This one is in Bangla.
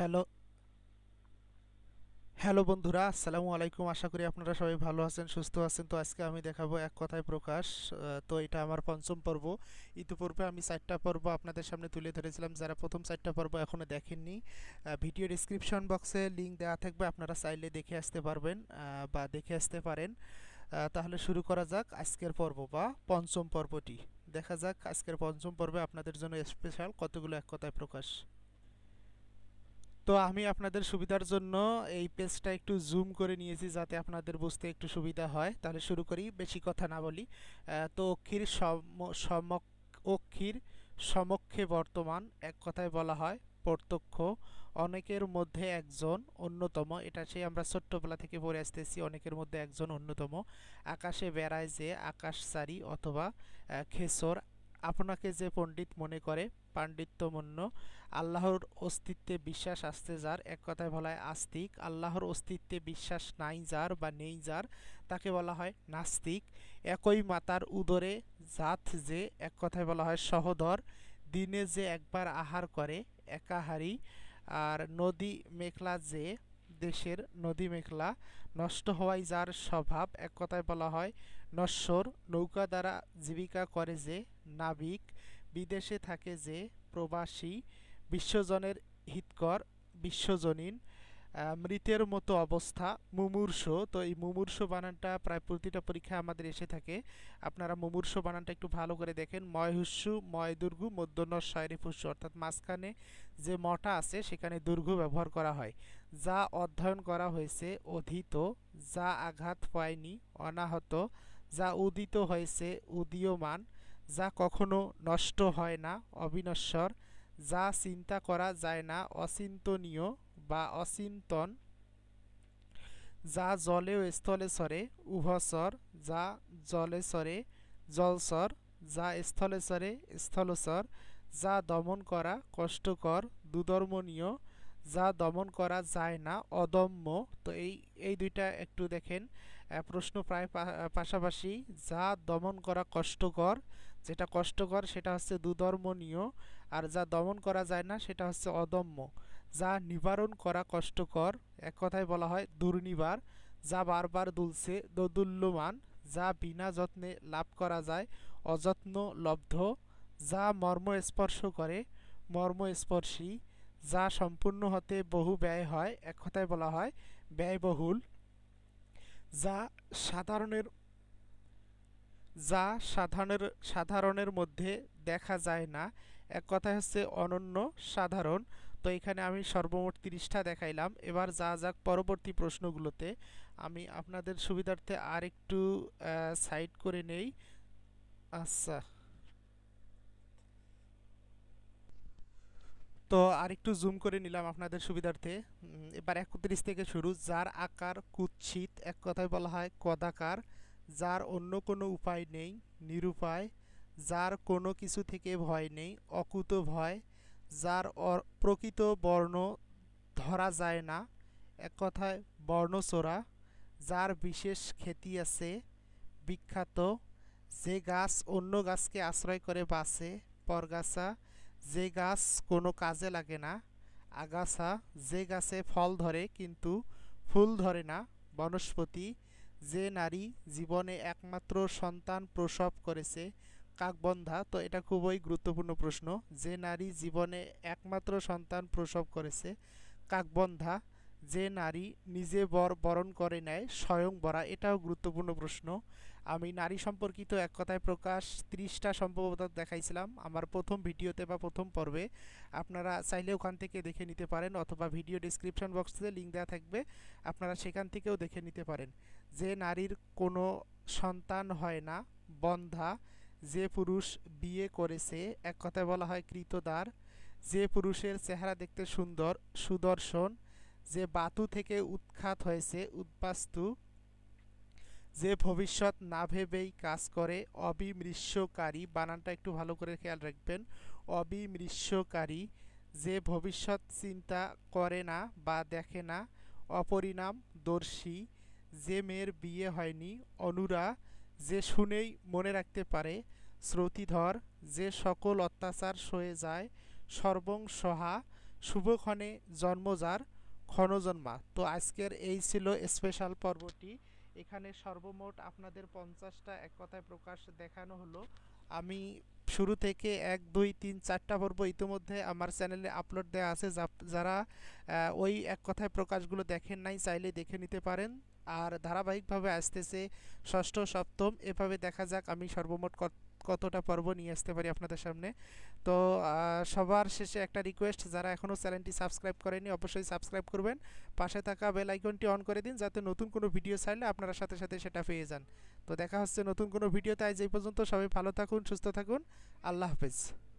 হ্যালো হ্যালো বন্ধুরা আসসালামু আলাইকুম আশা করি আপনারা সবাই ভালো আছেন সুস্থ আছেন তো আজকে আমি দেখাবো এক কথায় প্রকাশ তো এটা আমার পঞ্চম পর্ব ইতিপূর্বে আমি চারটা পর্ব আপনাদের সামনে তুলে ধরেছিলাম যারা প্রথম চারটা পর্ব এখনও দেখেননি ভিডিও ডিসক্রিপশন বক্সে লিঙ্ক দেওয়া থাকবে আপনারা চাইলে দেখে আসতে পারবেন বা দেখে আসতে পারেন তাহলে শুরু করা যাক আজকের পর্ব বা পঞ্চম পর্বটি দেখা যাক আজকের পঞ্চম পর্বে আপনাদের জন্য স্পেশাল কতগুলো এক কথায় প্রকাশ তো আমি আপনাদের সুবিধার জন্য এই পেজটা একটু জুম করে নিয়েছি যাতে আপনাদের বুঝতে একটু সুবিধা হয় তাহলে শুরু করি বেশি কথা না বলি তো অক্ষির সম অক্ষির সমক্ষে বর্তমান এক কথায় বলা হয় প্রত্যক্ষ অনেকের মধ্যে একজন অন্যতম এটা সেই আমরা ছোট্টবেলা থেকে পড়ে আসতেছি অনেকের মধ্যে একজন অন্যতম আকাশে বেড়ায় যে সারি অথবা খেসর আপনাকে যে পণ্ডিত মনে করে পাণ্ডিত্যমন্য আল্লাহর অস্তিত্বে বিশ্বাস আসতে যার এক কথায় বলা হয় আস্তিক আল্লাহর অস্তিত্বে বিশ্বাস নাই যার বা নেই যার তাকে বলা হয় নাস্তিক একই মাতার উদরে জাত যে এক কথায় বলা হয় সহদর দিনে যে একবার আহার করে একাহারি আর নদী মেঘলা যে দেশের নদী মেঘলা নষ্ট হওয়ায় যার স্বভাব এক কথায় বলা হয় নশ্বর নৌকা দ্বারা জীবিকা করে যে নাবিক বিদেশে থাকে যে প্রবাসী বিশ্বজনের হিতকর বিশ্বজনীন মৃতের মতো অবস্থা মুমূর্ষ তো এই মুমূর্ষ বানানটা প্রায় প্রতিটা পরীক্ষা আমাদের এসে থাকে আপনারা মুমূর্ষ বানানটা একটু ভালো করে দেখেন ময়হুস্যু ময় দুর্গু মধ্যনর শয়রিফুস্যু অর্থাৎ মাঝখানে যে মটা আছে সেখানে দুর্ঘ ব্যবহার করা হয় যা অধ্যয়ন করা হয়েছে অধীত যা আঘাত পায়নি অনাহত যা উদিত হয়েছে উদীয়মান যা কখনো নষ্ট হয় না অবিনশ্বর যা চিন্তা করা যায় না অচিন্তনীয় বা অচিন্তন যা জলেও স্থলে সরে উভসর যা জলে সরে জলসর যা স্থলে সরে স্থলসর যা দমন করা কষ্টকর দুদর্মনীয় যা দমন করা যায় না অদম্য তো এই এই দুইটা একটু দেখেন প্রশ্ন প্রায় পাশাপাশি যা দমন করা কষ্টকর যেটা কষ্টকর সেটা হচ্ছে দুদর্মনীয় আর যা দমন করা যায় না সেটা হচ্ছে অদম্য যা নিবারণ করা কষ্টকর এক কথায় বলা হয় দুর্নিবার যা বারবার দুলছে দোদুল্যমান যা বিনা যত্নে লাভ করা যায় অযত্ন লব্ধ যা মর্ম স্পর্শ করে মর্মস্পর্শী যা সম্পূর্ণ হতে বহু ব্যয় হয় এক কথায় বলা হয় ব্যয়বহুল যা সাধারণের যা সাধারণের সাধারণের মধ্যে দেখা যায় না এক কথায় হচ্ছে অনন্য সাধারণ তো এখানে আমি সর্বমোট তিরিশটা দেখাইলাম এবার যা যাক পরবর্তী প্রশ্নগুলোতে আমি আপনাদের সুবিধার্থে আর একটু সাইড করে নেই আচ্ছা তো আরেকটু জুম করে নিলাম আপনাদের সুবিধার্থে এবার একত্রিশ থেকে শুরু যার আকার কুৎসিত এক কথায় বলা হয় কদাকার যার অন্য কোনো উপায় নেই নিরুপায় যার কোনো কিছু থেকে ভয় নেই অকুত ভয় যার প্রকৃত বর্ণ ধরা যায় না এক কথায় বর্ণচোরা যার বিশেষ খ্যাতি আছে বিখ্যাত যে গাছ অন্য গাছকে আশ্রয় করে বাঁচে পরগাছা যে গাছ কোনো কাজে লাগে না আগাছা যে গাছে ফল ধরে কিন্তু ফুল ধরে না বনস্পতি যে নারী জীবনে একমাত্র সন্তান প্রসব করেছে কাকবন্ধা তো এটা খুবই গুরুত্বপূর্ণ প্রশ্ন যে নারী জীবনে একমাত্র সন্তান প্রসব করেছে কাকবন্ধা যে নারী নিজে বর বরণ করে নেয় স্বয়ং বরা এটাও গুরুত্বপূর্ণ প্রশ্ন আমি নারী সম্পর্কিত এক কথায় প্রকাশ ত্রিশটা সম্ভবত দেখাইছিলাম আমার প্রথম ভিডিওতে বা প্রথম পর্বে আপনারা চাইলে ওখান থেকে দেখে নিতে পারেন অথবা ভিডিও ডিসক্রিপশন বক্সে লিঙ্ক দেওয়া থাকবে আপনারা সেখান থেকেও দেখে নিতে পারেন যে নারীর কোনো সন্তান হয় না বন্ধা যে পুরুষ বিয়ে করেছে এক কথায় বলা হয় কৃতদার যে পুরুষের চেহারা দেখতে সুন্দর সুদর্শন যে বাতু থেকে উৎখাত হয়েছে উদ্বাস্তু যে ভবিষ্যৎ না ভেবেই কাজ করে অবিমৃষ্যকারী বানানটা একটু ভালো করে খেয়াল রাখবেন অবিমৃষ্যকারী যে ভবিষ্যৎ চিন্তা করে না বা দেখে না অপরিণাম দর্শী যে মেয়ের বিয়ে হয়নি অনুরা যে শুনেই মনে রাখতে পারে শ্রুতিধর যে সকল অত্যাচার সয়ে যায় সর্বং সহা শুভক্ষণে জন্মজার ক্ষণজন্মা তো আজকের এই ছিল স্পেশাল পর্বটি এখানে সর্বমোট আপনাদের পঞ্চাশটা এক কথায় প্রকাশ দেখানো হলো আমি শুরু থেকে এক দুই তিন চারটা পর্ব ইতিমধ্যে আমার চ্যানেলে আপলোড দেওয়া আছে যারা ওই এক কথায় প্রকাশগুলো দেখেন নাই চাইলে দেখে নিতে পারেন আর ধারাবাহিকভাবে আসতেছে ষষ্ঠ সপ্তম এভাবে দেখা যাক আমি সর্বমোট কতটা পর্ব নিয়ে আসতে পারি আপনাদের সামনে তো সবার শেষে একটা রিকোয়েস্ট যারা এখনও চ্যানেলটি সাবস্ক্রাইব করেনি অবশ্যই সাবস্ক্রাইব করবেন পাশে থাকা বেল আইকনটি অন করে দিন যাতে নতুন কোনো ভিডিও ছাড়লে আপনারা সাথে সাথে সেটা পেয়ে যান তো দেখা হচ্ছে নতুন কোনো ভিডিওতে আজ এই পর্যন্ত সবাই ভালো থাকুন সুস্থ থাকুন আল্লাহ হাফেজ